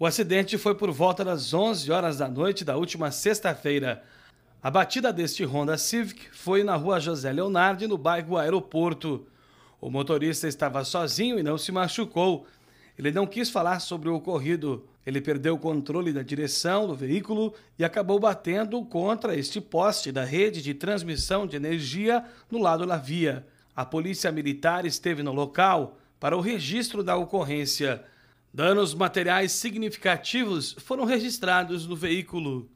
O acidente foi por volta das 11 horas da noite da última sexta-feira. A batida deste Honda Civic foi na rua José Leonardo, no bairro Aeroporto. O motorista estava sozinho e não se machucou. Ele não quis falar sobre o ocorrido. Ele perdeu o controle da direção do veículo e acabou batendo contra este poste da rede de transmissão de energia no lado da via. A polícia militar esteve no local para o registro da ocorrência. Danos materiais significativos foram registrados no veículo.